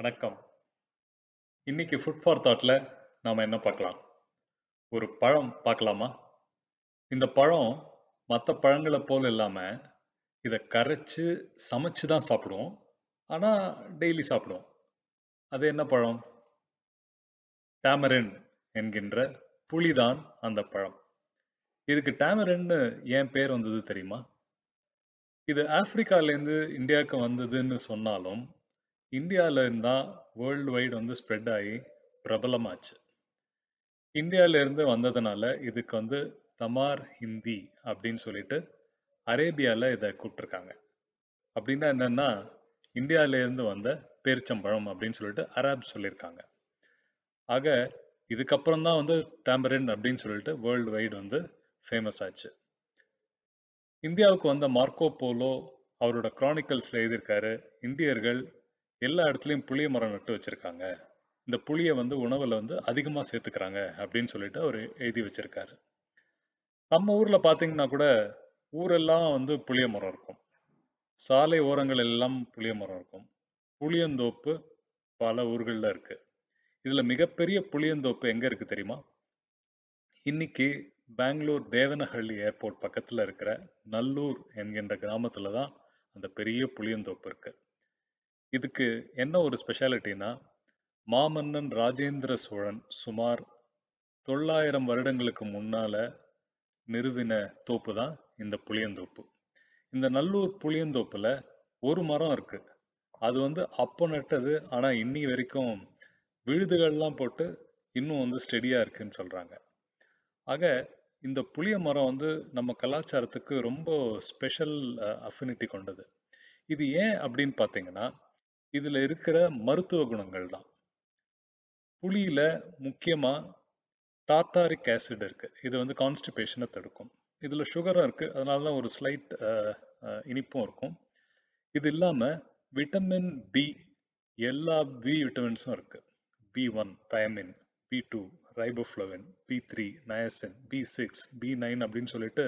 வணக்கம் இன்னைக்கு food for தாட்ல நாம் என்ன பார்க்கலாம் ஒரு பழம் பார்க்கலாமா இந்த பழம் மற்ற பழங்களை போல் இல்லாமல் இதை கரைச்சி சமைச்சு தான் சாப்பிடுவோம் ஆனால் டெய்லி சாப்பிடுவோம் அது என்ன பழம் டேமரின் என்கின்ற புளிதான் அந்த பழம் இதுக்கு டேமரின்னு ஏன் பேர் வந்தது தெரியுமா இது ஆப்பிரிக்காலேருந்து இந்தியாவுக்கு வந்ததுன்னு சொன்னாலும் இந்தியாவில் இருந்தால் வேர்ல்டு வைடு வந்து ஸ்ப்ரெட் ஆகி பிரபலமாச்சு இந்தியாவிலேருந்து வந்ததுனால இதுக்கு வந்து தமார் ஹிந்தி அப்படின்னு சொல்லிட்டு அரேபியாவில் இதை கூப்பிட்ருக்காங்க அப்படின்னா என்னென்னா இந்தியாவிலேருந்து வந்த பேரிச்சம்பழம் அப்படின்னு சொல்லிட்டு அராப் சொல்லியிருக்காங்க ஆக இதுக்கப்புறம் தான் வந்து டேம்பரின் அப்படின்னு சொல்லிட்டு வேர்ல்டு வைடு வந்து ஃபேமஸ் ஆச்சு இந்தியாவுக்கு வந்த மார்க்கோ போலோ அவரோட கிரானிக்கல்ஸில் எழுதியிருக்காரு இந்தியர்கள் எல்லா இடத்துலையும் புளிய மரம் நட்டு வச்சிருக்காங்க இந்த புளியை வந்து உணவில் வந்து அதிகமாக சேர்த்துக்கிறாங்க அப்படின்னு சொல்லிட்டு அவர் எழுதி வச்சிருக்காரு நம்ம ஊரில் பார்த்தீங்கன்னா கூட ஊரெல்லாம் வந்து புளிய மரம் இருக்கும் சாலை ஓரங்கள் எல்லாம் புளிய மரம் இருக்கும் புளியந்தோப்பு பல ஊர்களில் இருக்கு இதில் மிகப்பெரிய புளியந்தோப்பு எங்கே இருக்கு தெரியுமா இன்னைக்கு பெங்களூர் தேவனஹள்ளி ஏர்போர்ட் பக்கத்தில் இருக்கிற நல்லூர் என்கின்ற கிராமத்தில் தான் அந்த பெரிய புளியந்தோப்பு இருக்குது இதுக்கு என்ன ஒரு ஸ்பெஷாலிட்டினா மாமன்னன் ராஜேந்திர சோழன் சுமார் தொள்ளாயிரம் வருடங்களுக்கு முன்னால நிறுவின தோப்பு தான் இந்த புளியந்தோப்பு இந்த நல்லூர் புளியந்தோப்புல ஒரு மரம் இருக்கு அது வந்து அப்போ நட்டது ஆனா இன்னி வரைக்கும் விழுதுகள்லாம் போட்டு இன்னும் வந்து ஸ்டெடியா இருக்குன்னு சொல்றாங்க ஆக இந்த புளிய மரம் வந்து நம்ம கலாச்சாரத்துக்கு ரொம்ப ஸ்பெஷல் அஃபினிட்டி கொண்டது இது ஏன் அப்படின்னு பார்த்தீங்கன்னா இதுல இருக்கிற மருத்துவ குணங்கள் தான் புளியில முக்கியமா டார்டாரிக் ஆசிட் இருக்கு இது வந்து கான்ஸ்டிபேஷனை தடுக்கும் இதுல சுகரும் இருக்கு அதனாலதான் தான் ஒரு ஸ்லைட் இனிப்பும் இருக்கும் இது இல்லாம விட்டமின் பி எல்லா பி விட்டமின்ஸும் இருக்கு B one thiamine B two riboflavin B three niacin B six B nine அப்படின்னு சொல்லிட்டு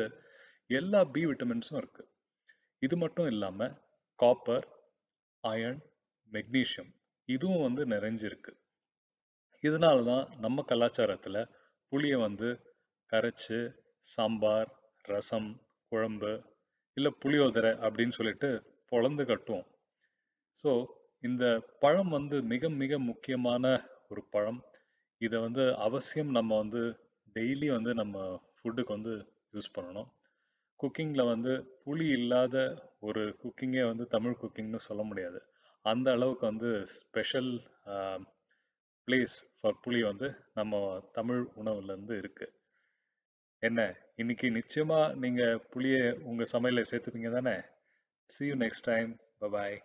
எல்லா பி விட்டமின்ஸும் இருக்கு இது மட்டும் இல்லாம காப்பர் அயன் மெக்னீஷியம் இதுவும் வந்து நிறைஞ்சிருக்கு இதனால தான் நம்ம கலாச்சாரத்தில் புளியை வந்து கரைச்சி சாம்பார் ரசம் குழம்பு இல்லை புளியோதரை அப்படின்னு சொல்லிட்டு பொழந்து கட்டுவோம் ஸோ இந்த பழம் வந்து மிக மிக முக்கியமான ஒரு பழம் இதை வந்து அவசியம் நம்ம வந்து டெய்லி வந்து நம்ம ஃபுட்டுக்கு வந்து யூஸ் பண்ணணும் குக்கிங்கில் வந்து புளி இல்லாத ஒரு குக்கிங்கே வந்து தமிழ் குக்கிங்னு சொல்ல முடியாது அந்த அளவுக்கு வந்து ஸ்பெஷல் பிளேஸ் ஃபார் புளி வந்து நம்ம தமிழ் உணவுலேருந்து இருக்கு என்ன இன்னைக்கு நிச்சயமாக நீங்கள் புளியை உங்கள் சமையலில் சேர்த்துப்பீங்க தானே see you next time bye bye